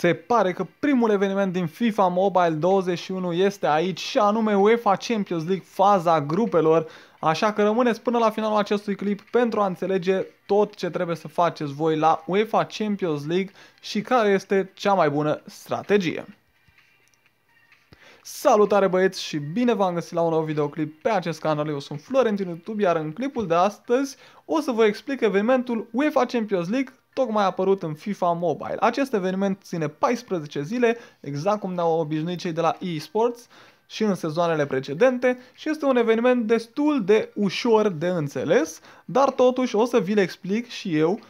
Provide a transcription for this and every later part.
Se pare că primul eveniment din FIFA Mobile 21 este aici și anume UEFA Champions League faza grupelor, așa că rămâneți până la finalul acestui clip pentru a înțelege tot ce trebuie să faceți voi la UEFA Champions League și care este cea mai bună strategie. Salutare băieți și bine v-am găsit la un nou videoclip pe acest canal, eu sunt Florentin YouTube, iar în clipul de astăzi o să vă explic evenimentul UEFA Champions League tocmai a apărut în FIFA Mobile. Acest eveniment ține 14 zile, exact cum ne-au obișnuit cei de la eSports și în sezoanele precedente și este un eveniment destul de ușor de înțeles, dar totuși o să vi le explic și eu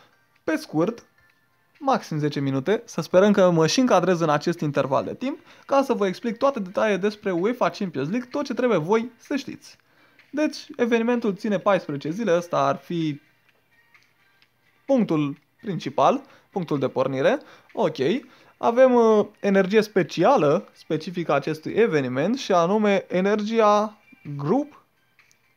pe scurt maxim 10 minute, să sperăm că mă și încadrez în acest interval de timp, ca să vă explic toate detaliile despre UEFA Champions League, tot ce trebuie voi să știți. Deci, evenimentul ține 14 zile, ăsta ar fi punctul principal, punctul de pornire. Ok, avem uh, energie specială specifică acestui eveniment și anume energia grup,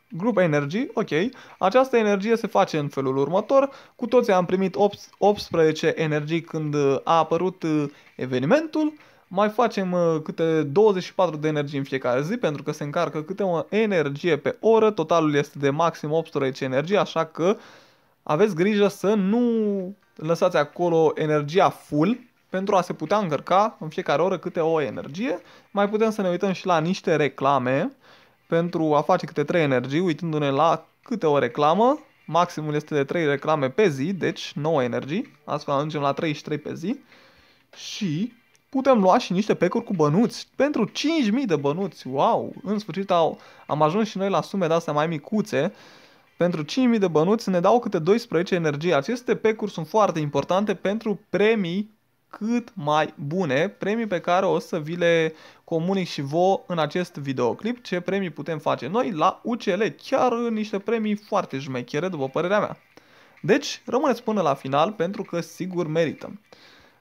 grup energy, ok. Această energie se face în felul următor. Cu toții am primit 18 energii când uh, a apărut uh, evenimentul. Mai facem uh, câte 24 de energie în fiecare zi pentru că se încarcă câte o energie pe oră. Totalul este de maxim 18 energie, așa că uh, aveți grijă să nu lăsați acolo energia full pentru a se putea încărca în fiecare oră câte o energie. Mai putem să ne uităm și la niște reclame pentru a face câte 3 energii, uitându-ne la câte o reclamă. Maximul este de 3 reclame pe zi, deci 9 energii, astfel ajungem la 33 pe zi. Și putem lua și niște pecuri cu bănuți. Pentru 5.000 de bănuți, wow! În sfârșit au, am ajuns și noi la sume de astea mai micuțe pentru 5.000 de bănuți ne dau câte 12 energie. Aceste pecuri sunt foarte importante pentru premii cât mai bune, premii pe care o să vi le comunic și vouă în acest videoclip, ce premii putem face noi la UCL, chiar niște premii foarte jmechere după părerea mea. Deci, rămâneți până la final pentru că sigur merită.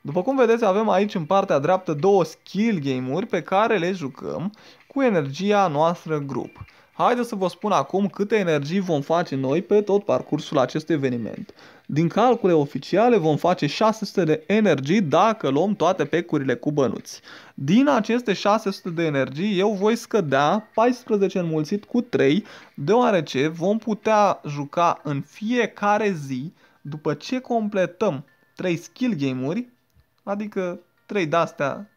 După cum vedeți, avem aici în partea dreaptă două skill game-uri pe care le jucăm cu energia noastră grup. Haideți să vă spun acum câte energii vom face noi pe tot parcursul acestui eveniment. Din calcule oficiale vom face 600 de energii dacă luăm toate pecurile cu bănuți. Din aceste 600 de energii eu voi scădea 14 înmulțit cu 3, deoarece vom putea juca în fiecare zi, după ce completăm 3 skill game-uri, adică 3 de-astea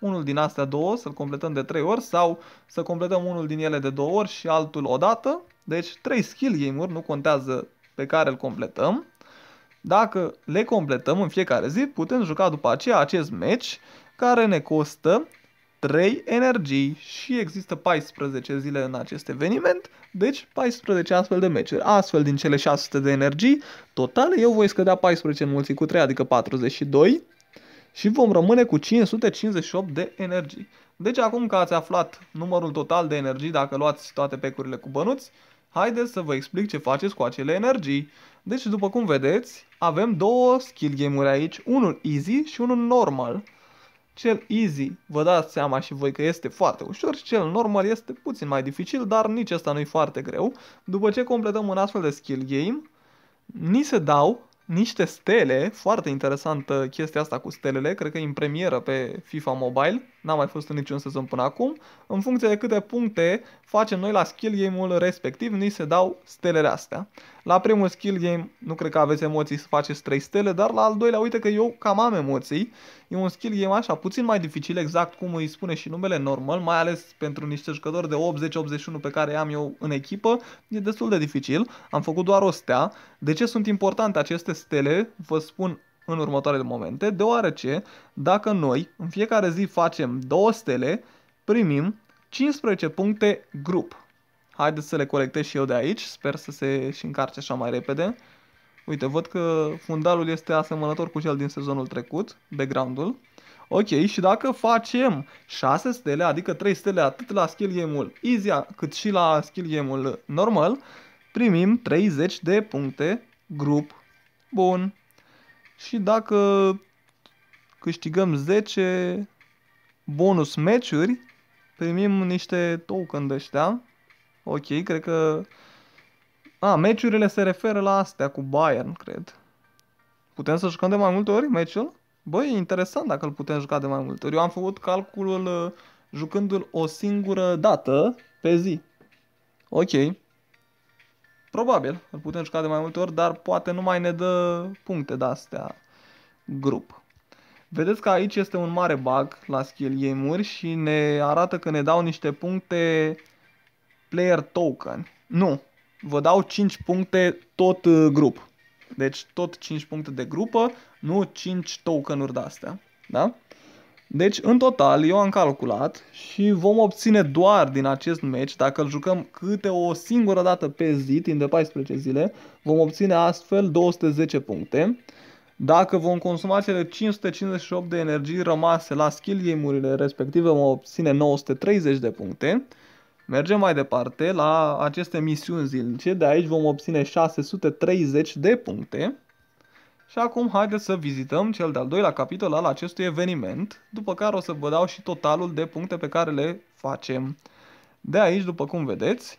unul din astea două, să-l completăm de 3 ori sau să completăm unul din ele de 2 ori și altul odată. Deci 3 skill game-uri, nu contează pe care îl completăm. Dacă le completăm în fiecare zi, putem juca după aceea acest match care ne costă 3 energii și există 14 zile în acest eveniment, deci 14 astfel de meciuri. Astfel din cele 600 de energii, totale eu voi scădea 14 înmulțit cu 3, adică 42, și vom rămâne cu 558 de energii. Deci acum că ați aflat numărul total de energii dacă luați toate pecurile cu bănuți, haideți să vă explic ce faceți cu acele energii. Deci după cum vedeți, avem două skill game-uri aici, unul easy și unul normal. Cel easy, vă dați seama și voi că este foarte ușor și cel normal este puțin mai dificil, dar nici asta nu-i foarte greu. După ce completăm un astfel de skill game, ni se dau niște stele, foarte interesantă chestia asta cu stelele, cred că e în premieră pe FIFA Mobile, n-a mai fost în niciun sezon până acum, în funcție de câte puncte facem noi la skill game-ul respectiv, ni se dau stelele astea. La primul skill game nu cred că aveți emoții să faceți 3 stele, dar la al doilea uite că eu cam am emoții. E un skill game așa puțin mai dificil, exact cum îi spune și numele normal, mai ales pentru niște jucători de 80-81 pe care am eu în echipă, e destul de dificil. Am făcut doar o stea. De ce sunt importante aceste stele? Vă spun în următoarele momente, deoarece dacă noi în fiecare zi facem două stele, primim 15 puncte grup. Haideți să le colectez și eu de aici, sper să se și încarce așa mai repede. Uite, văd că fundalul este asemănător cu cel din sezonul trecut, background-ul. Ok, și dacă facem 6 stele, adică 3 stele atât la skill game-ul easy cât și la skill game-ul normal, primim 30 de puncte grup. Bun. Și dacă câștigăm 10 bonus meciuri, primim niște token de ăștia. Ok, cred că... A, meciurile se referă la astea cu Bayern, cred. Putem să jucăm de mai multe ori meciul? Băi, e interesant dacă îl putem juca de mai multe ori. Eu am făcut calculul uh, jucându-l o singură dată pe zi. Ok. Probabil, îl putem juca de mai multe ori, dar poate nu mai ne dă puncte de astea grup. Vedeți că aici este un mare bug la skill game-uri și ne arată că ne dau niște puncte player token. Nu, vă dau 5 puncte tot uh, grup. Deci tot 5 puncte de grupă, nu 5 token-uri de astea. Da? Deci, în total, eu am calculat și vom obține doar din acest meci, dacă îl jucăm câte o singură dată pe zi, timp de 14 zile, vom obține astfel 210 puncte. Dacă vom consuma cele 558 de energii rămase la skill game-urile respective, vom obține 930 de puncte. Mergem mai departe la aceste misiuni zilnice, de aici vom obține 630 de puncte. Și acum haideți să vizităm cel de-al doilea capitol al acestui eveniment, după care o să vă dau și totalul de puncte pe care le facem. De aici, după cum vedeți,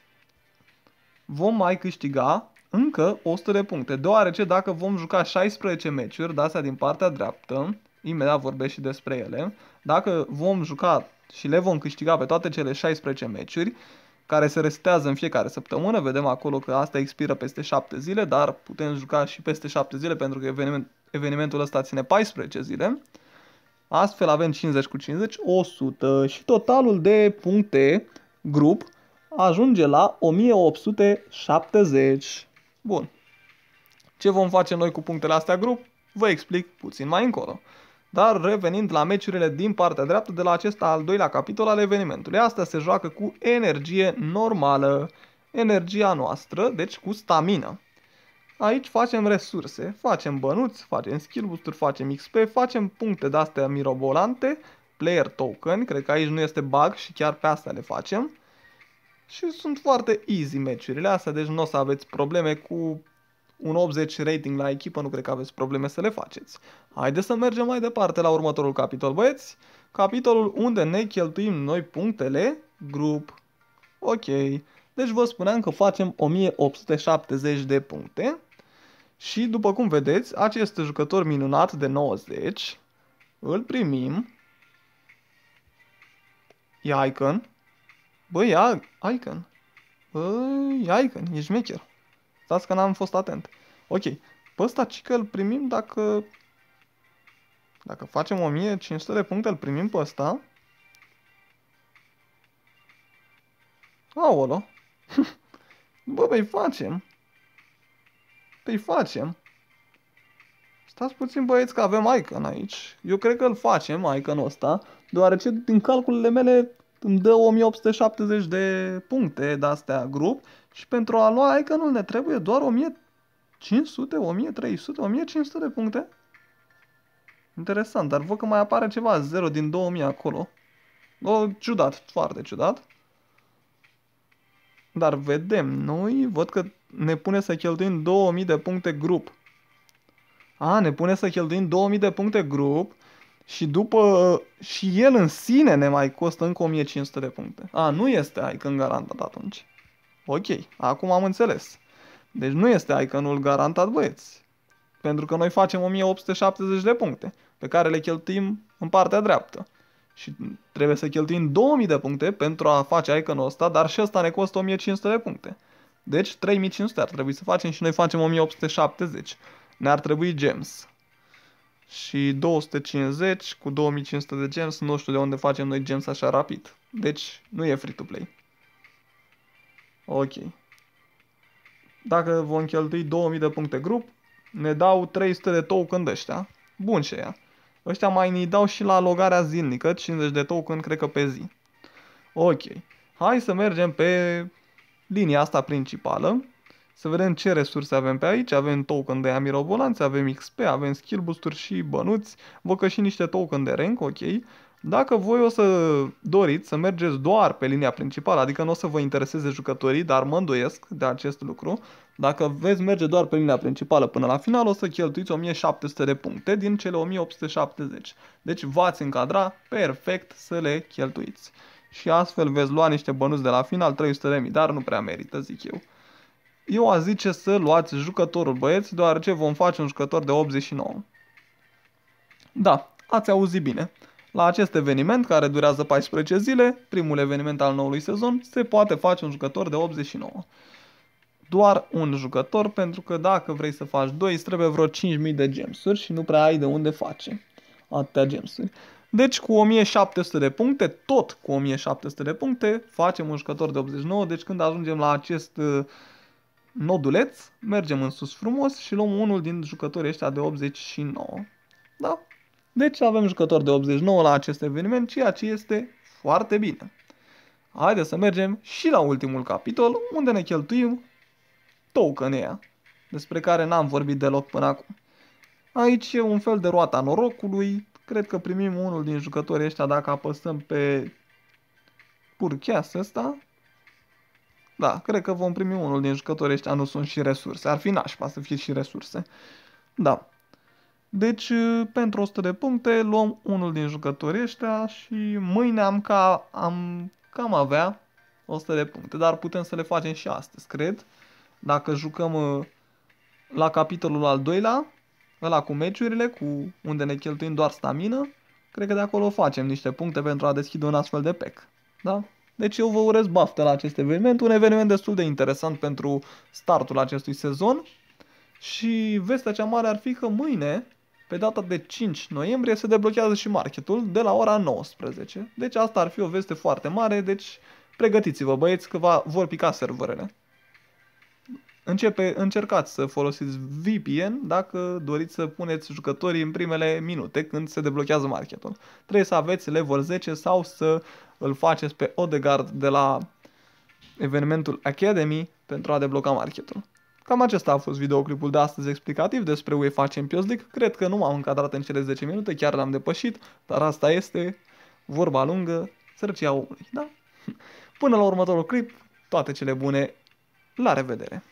vom mai câștiga încă 100 de puncte, deoarece dacă vom juca 16 meciuri, de astea din partea dreaptă, imediat vorbesc și despre ele, dacă vom juca și le vom câștiga pe toate cele 16 meciuri, care se restează în fiecare săptămână. Vedem acolo că asta expiră peste 7 zile, dar putem juca și peste 7 zile pentru că eveniment, evenimentul ăsta ține 14 zile. Astfel avem 50 cu 50, 100 și totalul de puncte grup ajunge la 1870. Bun. Ce vom face noi cu punctele astea grup? Vă explic puțin mai încolo. Dar revenind la meciurile din partea dreaptă de la acesta al doilea capitol al evenimentului, asta se joacă cu energie normală, energia noastră, deci cu stamina. Aici facem resurse, facem bănuți, facem skill boost facem XP, facem puncte de-astea mirobolante, player token, cred că aici nu este bug și chiar pe asta le facem. Și sunt foarte easy meciurile astea, deci nu o să aveți probleme cu un 80 rating la echipă, nu cred că aveți probleme să le faceți. Haideți să mergem mai departe la următorul capitol, băieți. Capitolul unde ne cheltuim noi punctele, grup. Ok, deci vă spuneam că facem 1870 de puncte. Și după cum vedeți, acest jucător minunat de 90 îl primim. E Icon. Băi, Icon. Băi, Icon, ești mecher. Stați că n-am fost atent. Ok, pe ăsta ci că îl primim dacă... Dacă facem 1500 de puncte, îl primim pe ăsta. Aolo! Bă, băi, facem! Păi facem! Stați puțin băieți că avem Icon aici. Eu cred că îl facem, iconul ăsta, deoarece din calculele mele îmi dă 1870 de puncte de-astea grup și pentru a lua Iconul ne trebuie doar 1500, 1300, 1500 de puncte. Interesant, dar văd că mai apare ceva, 0 din 2000 acolo. O, ciudat, foarte ciudat. Dar vedem, noi văd că ne pune să cheltuim 2000 de puncte grup. A, ne pune să cheltuim 2000 de puncte grup și după și el în sine ne mai costă încă 1500 de puncte. A, nu este Icon garantat atunci. Ok, acum am înțeles. Deci nu este iconul garantat, băieți. Pentru că noi facem 1870 de puncte, pe care le cheltuim în partea dreaptă. Și trebuie să cheltuim 2000 de puncte pentru a face iconul ăsta, dar și ăsta ne costă 1500 de puncte. Deci 3500 ar trebui să facem și noi facem 1870. Ne-ar trebui gems. Și 250 cu 2500 de gems, nu știu de unde facem noi gems așa rapid. Deci nu e free to play. Ok. Dacă vom cheltui 2000 de puncte grup, ne dau 300 de token de ăștia. Bun și ea. Ăștia mai ne dau și la logarea zilnică, 50 de token, cred că pe zi. Ok. Hai să mergem pe linia asta principală. Să vedem ce resurse avem pe aici. Avem token de amirovolanți, avem XP, avem skill boost-uri și bănuți. Văd că și niște token de rank, ok. Dacă voi o să doriți să mergeți doar pe linia principală, adică nu o să vă intereseze jucătorii, dar mă îndoiesc de acest lucru, dacă veți merge doar pe linia principală până la final, o să cheltuiți 1700 de puncte din cele 1870. Deci v-ați încadra perfect să le cheltuiți. Și astfel veți lua niște bănuți de la final, 300 de mii, dar nu prea merită, zic eu. Eu a zice să luați jucătorul băieți, deoarece vom face un jucător de 89. Da, ați auzit bine. La acest eveniment, care durează 14 zile, primul eveniment al noului sezon, se poate face un jucător de 89. Doar un jucător, pentru că dacă vrei să faci 2, îți trebuie vreo 5000 de gemsuri și nu prea ai de unde face atâtea gemsuri. Deci cu 1700 de puncte, tot cu 1700 de puncte, facem un jucător de 89, deci când ajungem la acest uh, noduleț, mergem în sus frumos și luăm unul din jucătorii ăștia de 89. Da? Deci avem jucători de 89 la acest eveniment, ceea ce este foarte bine. Haideți să mergem și la ultimul capitol, unde ne cheltuim tokenea, despre care n-am vorbit deloc până acum. Aici e un fel de roata norocului, cred că primim unul din jucătorii ăștia dacă apăsăm pe purcheas ăsta. Da, cred că vom primi unul din jucătorii ăștia, nu sunt și resurse, ar fi nașpa să fie și resurse. Da, deci, uh, pentru 100 de puncte, luăm unul din jucătorii ăștia și mâine am, ca, am cam avea 100 de puncte, dar putem să le facem și astăzi, cred. Dacă jucăm uh, la capitolul al doilea, ăla cu meciurile, cu unde ne cheltuim doar stamină, cred că de acolo facem niște puncte pentru a deschide un astfel de pack. Da? Deci eu vă urez baftă la acest eveniment, un eveniment destul de interesant pentru startul acestui sezon. Și vestea cea mare ar fi că mâine pe data de 5 noiembrie se deblochează și marketul de la ora 19. Deci asta ar fi o veste foarte mare, deci pregătiți-vă băieți că va, vor pica serverele. Începe, încercați să folosiți VPN dacă doriți să puneți jucătorii în primele minute când se deblochează marketul. Trebuie să aveți level 10 sau să îl faceți pe Odegaard de la evenimentul Academy pentru a debloca marketul. Cam acesta a fost videoclipul de astăzi explicativ despre UEFA Champions League. Cred că nu m-am încadrat în cele 10 minute, chiar l-am depășit, dar asta este vorba lungă, sărăcia omului, da? Până la următorul clip, toate cele bune, la revedere!